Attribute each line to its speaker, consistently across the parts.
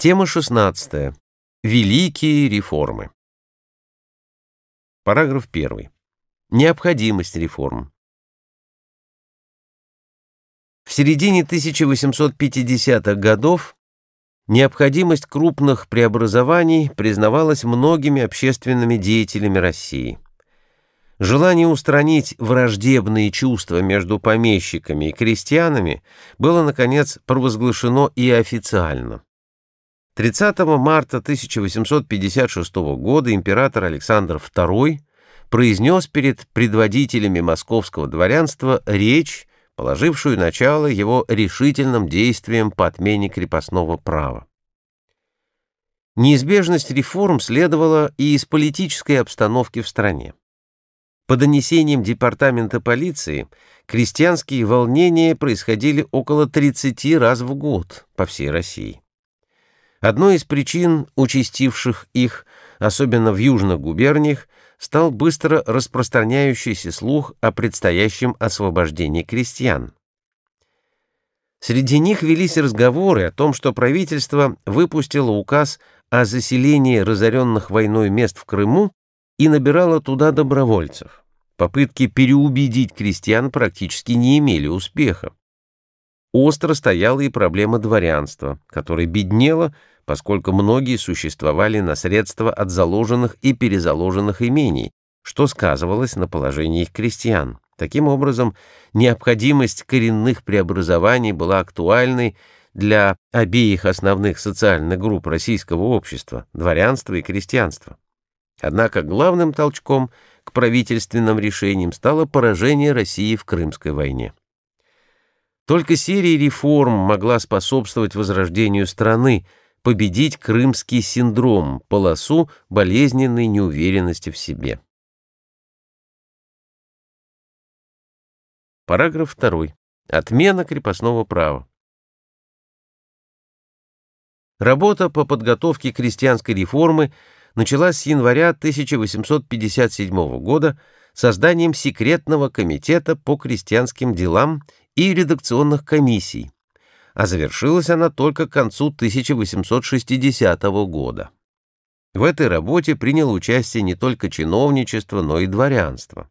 Speaker 1: Тема 16. Великие реформы. Параграф 1. Необходимость реформ. В середине 1850-х годов необходимость крупных преобразований признавалась многими общественными деятелями России. Желание устранить враждебные чувства между помещиками и крестьянами было, наконец, провозглашено и официально. 30 марта 1856 года император Александр II произнес перед предводителями московского дворянства речь, положившую начало его решительным действиям по отмене крепостного права. Неизбежность реформ следовала и из политической обстановки в стране. По донесениям департамента полиции, крестьянские волнения происходили около 30 раз в год по всей России. Одной из причин, участивших их, особенно в южных губерниях, стал быстро распространяющийся слух о предстоящем освобождении крестьян. Среди них велись разговоры о том, что правительство выпустило указ о заселении разоренных войной мест в Крыму и набирало туда добровольцев. Попытки переубедить крестьян практически не имели успеха. Остро стояла и проблема дворянства, которое беднело поскольку многие существовали на средства от заложенных и перезаложенных имений, что сказывалось на положении их крестьян. Таким образом, необходимость коренных преобразований была актуальной для обеих основных социальных групп российского общества – дворянства и крестьянства. Однако главным толчком к правительственным решениям стало поражение России в Крымской войне. Только серия реформ могла способствовать возрождению страны, победить крымский синдром, полосу болезненной неуверенности в себе. Параграф 2. Отмена крепостного права. Работа по подготовке крестьянской реформы началась с января 1857 года созданием секретного комитета по крестьянским делам и редакционных комиссий, а завершилась она только к концу 1860 года. В этой работе приняло участие не только чиновничество, но и дворянство.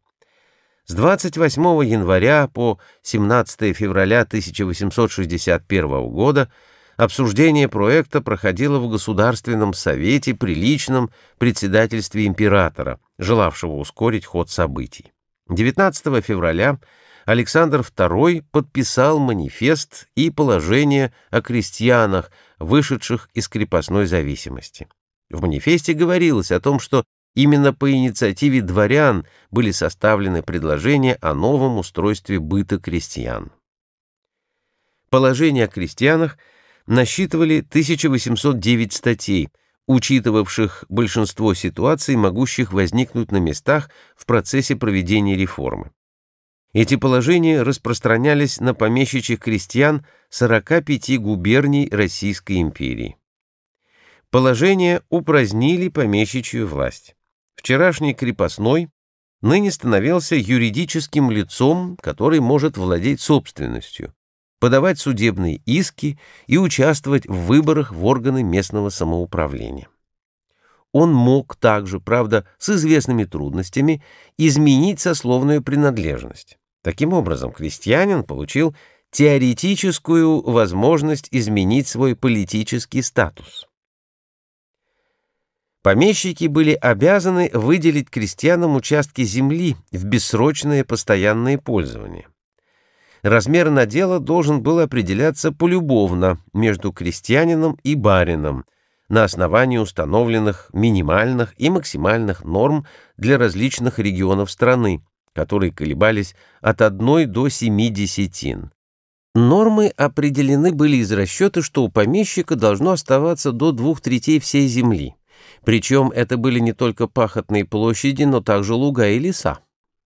Speaker 1: С 28 января по 17 февраля 1861 года обсуждение проекта проходило в Государственном совете при личном председательстве императора, желавшего ускорить ход событий. 19 февраля Александр II подписал манифест и положение о крестьянах, вышедших из крепостной зависимости. В манифесте говорилось о том, что именно по инициативе дворян были составлены предложения о новом устройстве быта крестьян. Положение о крестьянах насчитывали 1809 статей, учитывавших большинство ситуаций, могущих возникнуть на местах в процессе проведения реформы. Эти положения распространялись на помещичьих крестьян 45 губерний Российской империи. Положения упразднили помещичью власть. Вчерашний крепостной ныне становился юридическим лицом, который может владеть собственностью, подавать судебные иски и участвовать в выборах в органы местного самоуправления он мог также, правда, с известными трудностями, изменить сословную принадлежность. Таким образом, крестьянин получил теоретическую возможность изменить свой политический статус. Помещики были обязаны выделить крестьянам участки земли в бессрочное постоянное пользование. Размер надела должен был определяться полюбовно между крестьянином и барином на основании установленных минимальных и максимальных норм для различных регионов страны, которые колебались от одной до семи десятин. Нормы определены были из расчета, что у помещика должно оставаться до двух третей всей земли. Причем это были не только пахотные площади, но также луга и леса.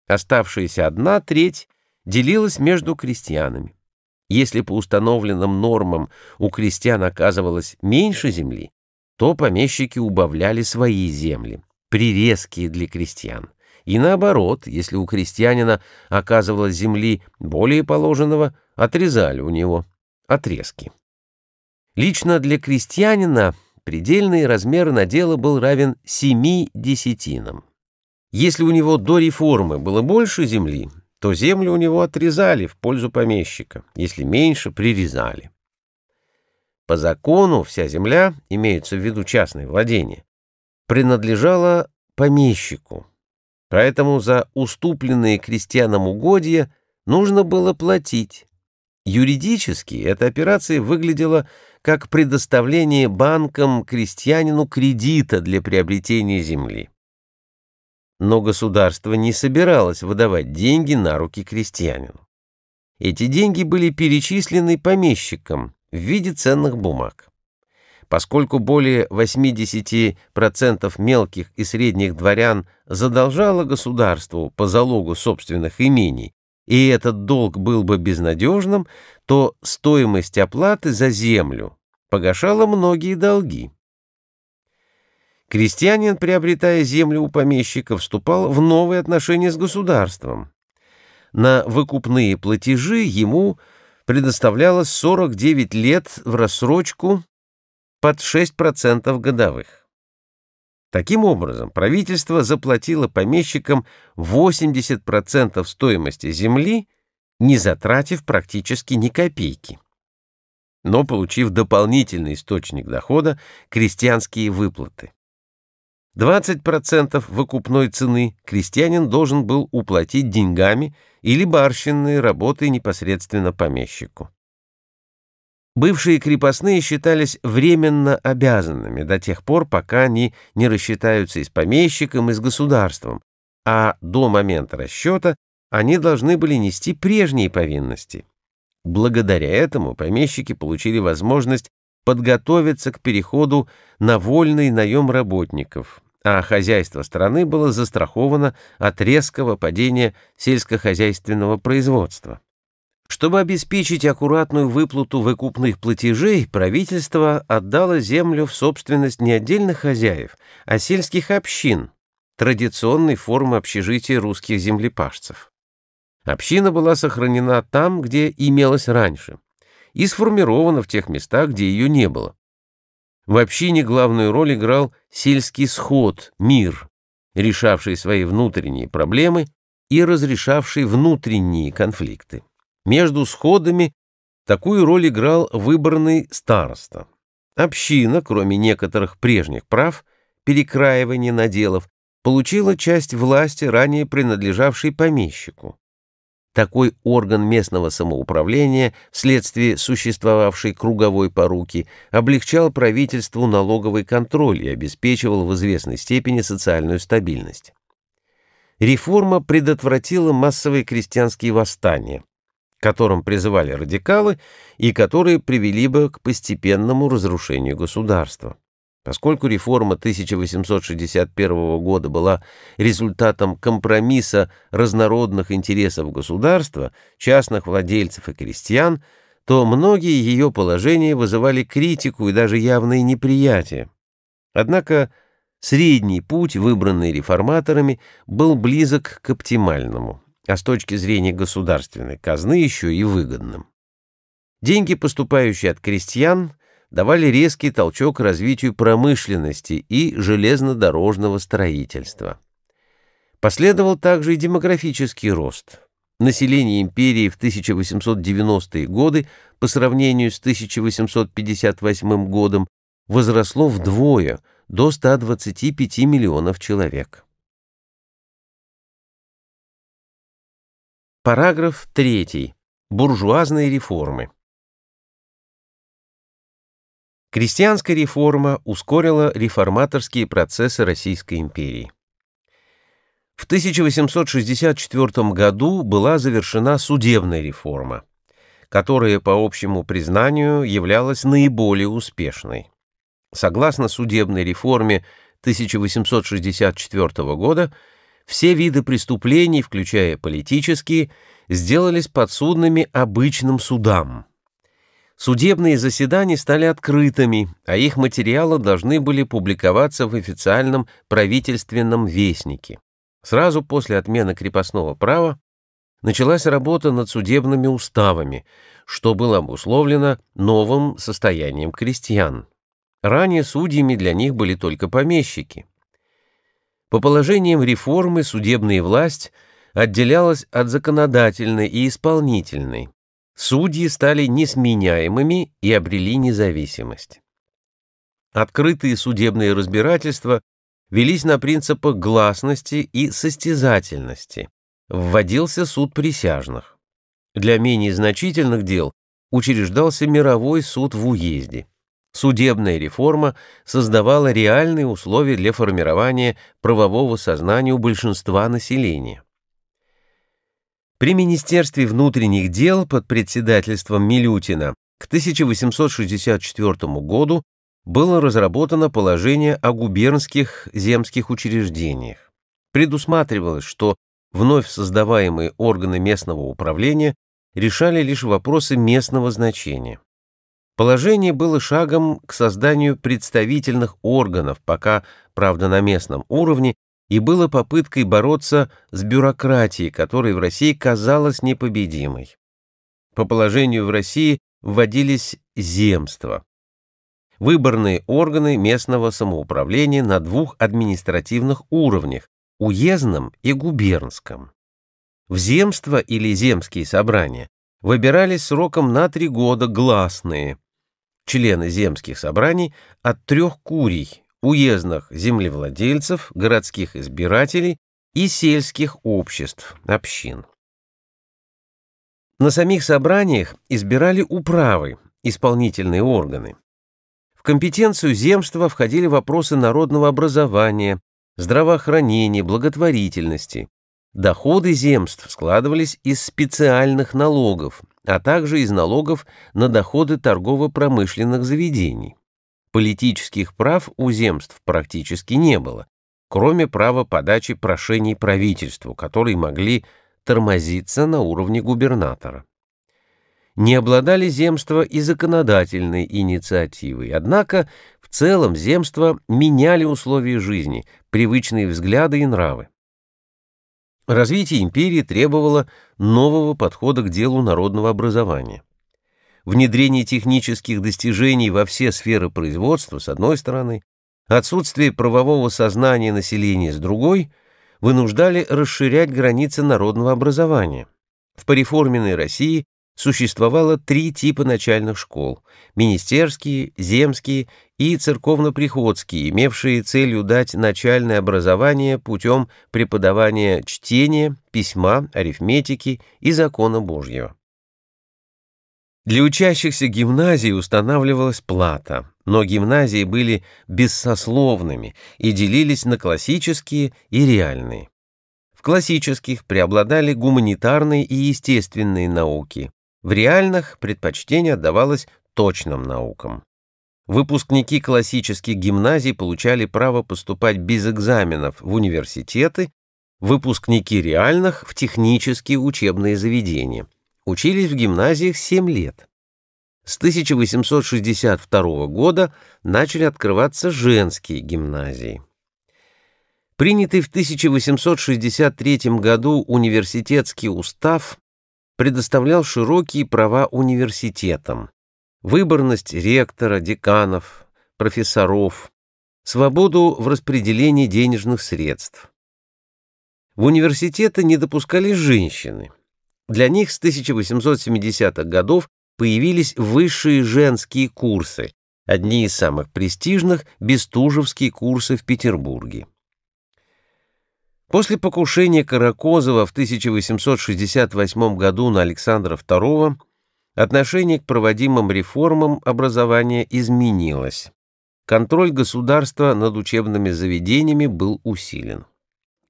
Speaker 1: Оставшаяся одна треть делилась между крестьянами. Если по установленным нормам у крестьян оказывалось меньше земли, то помещики убавляли свои земли, прирезки для крестьян. И наоборот, если у крестьянина оказывалось земли более положенного, отрезали у него отрезки. Лично для крестьянина предельный размер надела был равен семи десятинам. Если у него до реформы было больше земли, то землю у него отрезали в пользу помещика, если меньше — прирезали. По закону вся земля, имеется в виду частное владение, принадлежала помещику, Поэтому за уступленные крестьянам угодья нужно было платить. Юридически эта операция выглядела как предоставление банкам крестьянину кредита для приобретения земли. Но государство не собиралось выдавать деньги на руки крестьянину. Эти деньги были перечислены помещикам в виде ценных бумаг. Поскольку более 80% мелких и средних дворян задолжало государству по залогу собственных имений, и этот долг был бы безнадежным, то стоимость оплаты за землю погашала многие долги. Крестьянин, приобретая землю у помещика, вступал в новые отношения с государством. На выкупные платежи ему предоставлялось 49 лет в рассрочку под 6% годовых. Таким образом, правительство заплатило помещикам 80% стоимости земли, не затратив практически ни копейки, но получив дополнительный источник дохода – крестьянские выплаты. 20% выкупной цены крестьянин должен был уплатить деньгами или барщинной работой непосредственно помещику. Бывшие крепостные считались временно обязанными до тех пор, пока они не рассчитаются и с помещиком, и с государством, а до момента расчета они должны были нести прежние повинности. Благодаря этому помещики получили возможность подготовиться к переходу на вольный наем работников, а хозяйство страны было застраховано от резкого падения сельскохозяйственного производства. Чтобы обеспечить аккуратную выплату выкупных платежей, правительство отдало землю в собственность не отдельных хозяев, а сельских общин, традиционной формы общежития русских землепашцев. Община была сохранена там, где имелась раньше, и сформирована в тех местах, где ее не было. В общине главную роль играл сельский сход, мир, решавший свои внутренние проблемы и разрешавший внутренние конфликты. Между сходами такую роль играл выборный староста. Община, кроме некоторых прежних прав, перекраивания наделов, получила часть власти, ранее принадлежавшей помещику. Такой орган местного самоуправления вследствие существовавшей круговой поруки облегчал правительству налоговый контроль и обеспечивал в известной степени социальную стабильность. Реформа предотвратила массовые крестьянские восстания, которым призывали радикалы и которые привели бы к постепенному разрушению государства. Поскольку реформа 1861 года была результатом компромисса разнородных интересов государства, частных владельцев и крестьян, то многие ее положения вызывали критику и даже явные неприятие. Однако средний путь, выбранный реформаторами, был близок к оптимальному а с точки зрения государственной казны еще и выгодным. Деньги, поступающие от крестьян, давали резкий толчок развитию промышленности и железнодорожного строительства. Последовал также и демографический рост. Население империи в 1890-е годы по сравнению с 1858 годом возросло вдвое до 125 миллионов человек. Параграф 3. Буржуазные реформы. Крестьянская реформа ускорила реформаторские процессы Российской империи. В 1864 году была завершена судебная реформа, которая, по общему признанию, являлась наиболее успешной. Согласно судебной реформе 1864 года, все виды преступлений, включая политические, сделались подсудными обычным судам. Судебные заседания стали открытыми, а их материалы должны были публиковаться в официальном правительственном вестнике. Сразу после отмены крепостного права началась работа над судебными уставами, что было обусловлено новым состоянием крестьян. Ранее судьями для них были только помещики. По положениям реформы судебная власть отделялась от законодательной и исполнительной. Судьи стали несменяемыми и обрели независимость. Открытые судебные разбирательства велись на принципах гласности и состязательности. Вводился суд присяжных. Для менее значительных дел учреждался мировой суд в уезде. Судебная реформа создавала реальные условия для формирования правового сознания у большинства населения. При Министерстве внутренних дел под председательством Милютина к 1864 году было разработано положение о губернских земских учреждениях. Предусматривалось, что вновь создаваемые органы местного управления решали лишь вопросы местного значения. Положение было шагом к созданию представительных органов, пока, правда, на местном уровне, и было попыткой бороться с бюрократией, которая в России казалась непобедимой. По положению в России вводились земства. Выборные органы местного самоуправления на двух административных уровнях – уездном и губернском. В земства или земские собрания выбирались сроком на три года гласные, члены земских собраний от трех курий, уездных землевладельцев, городских избирателей и сельских обществ, общин. На самих собраниях избирали управы, исполнительные органы. В компетенцию земства входили вопросы народного образования, здравоохранения, благотворительности, Доходы земств складывались из специальных налогов, а также из налогов на доходы торгово-промышленных заведений. Политических прав у земств практически не было, кроме права подачи прошений правительству, которые могли тормозиться на уровне губернатора. Не обладали земства и законодательной инициативой, однако в целом земства меняли условия жизни, привычные взгляды и нравы. Развитие империи требовало нового подхода к делу народного образования. Внедрение технических достижений во все сферы производства, с одной стороны, отсутствие правового сознания населения, с другой, вынуждали расширять границы народного образования. В пореформенной России существовало три типа начальных школ – министерские, земские и церковно-приходские, имевшие целью дать начальное образование путем преподавания чтения, письма, арифметики и закона Божьего. Для учащихся гимназии устанавливалась плата, но гимназии были бессословными и делились на классические и реальные. В классических преобладали гуманитарные и естественные науки, в реальных предпочтение отдавалось точным наукам. Выпускники классических гимназий получали право поступать без экзаменов в университеты, выпускники реальных – в технические учебные заведения. Учились в гимназиях 7 лет. С 1862 года начали открываться женские гимназии. Принятый в 1863 году университетский устав предоставлял широкие права университетам, выборность ректора, деканов, профессоров, свободу в распределении денежных средств. В университеты не допускали женщины. Для них с 1870-х годов появились высшие женские курсы, одни из самых престижных – бестужевские курсы в Петербурге. После покушения Каракозова в 1868 году на Александра II отношение к проводимым реформам образования изменилось. Контроль государства над учебными заведениями был усилен.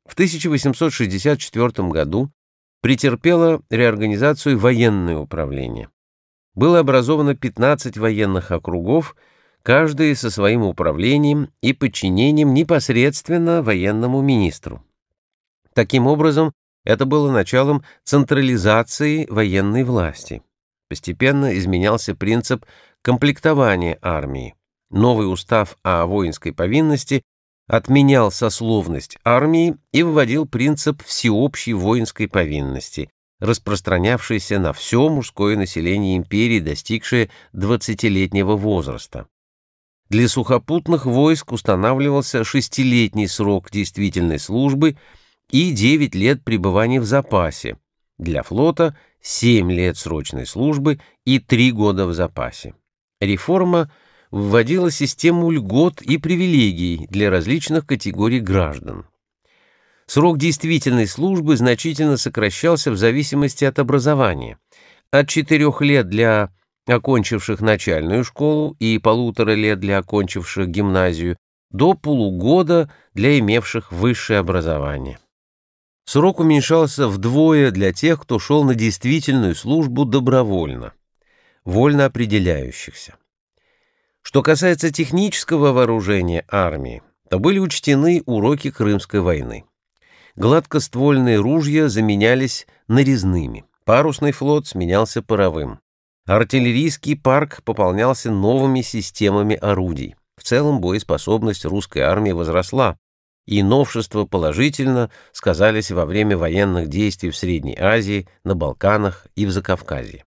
Speaker 1: В 1864 году претерпело реорганизацию военное управление. Было образовано 15 военных округов, каждый со своим управлением и подчинением непосредственно военному министру. Таким образом, это было началом централизации военной власти. Постепенно изменялся принцип комплектования армии. Новый устав о воинской повинности отменял сословность армии и выводил принцип всеобщей воинской повинности, распространявшийся на все мужское население империи, достигшее 20-летнего возраста. Для сухопутных войск устанавливался шестилетний срок действительной службы – и 9 лет пребывания в запасе. Для флота 7 лет срочной службы и 3 года в запасе. Реформа вводила систему льгот и привилегий для различных категорий граждан. Срок действительной службы значительно сокращался в зависимости от образования. От 4 лет для окончивших начальную школу и полутора лет для окончивших гимназию, до полугода для имевших высшее образование. Срок уменьшался вдвое для тех, кто шел на действительную службу добровольно, вольно определяющихся. Что касается технического вооружения армии, то были учтены уроки Крымской войны. Гладкоствольные ружья заменялись нарезными, парусный флот сменялся паровым, артиллерийский парк пополнялся новыми системами орудий. В целом боеспособность русской армии возросла, и новшества положительно сказались во время военных действий в Средней Азии, на Балканах и в Закавказье.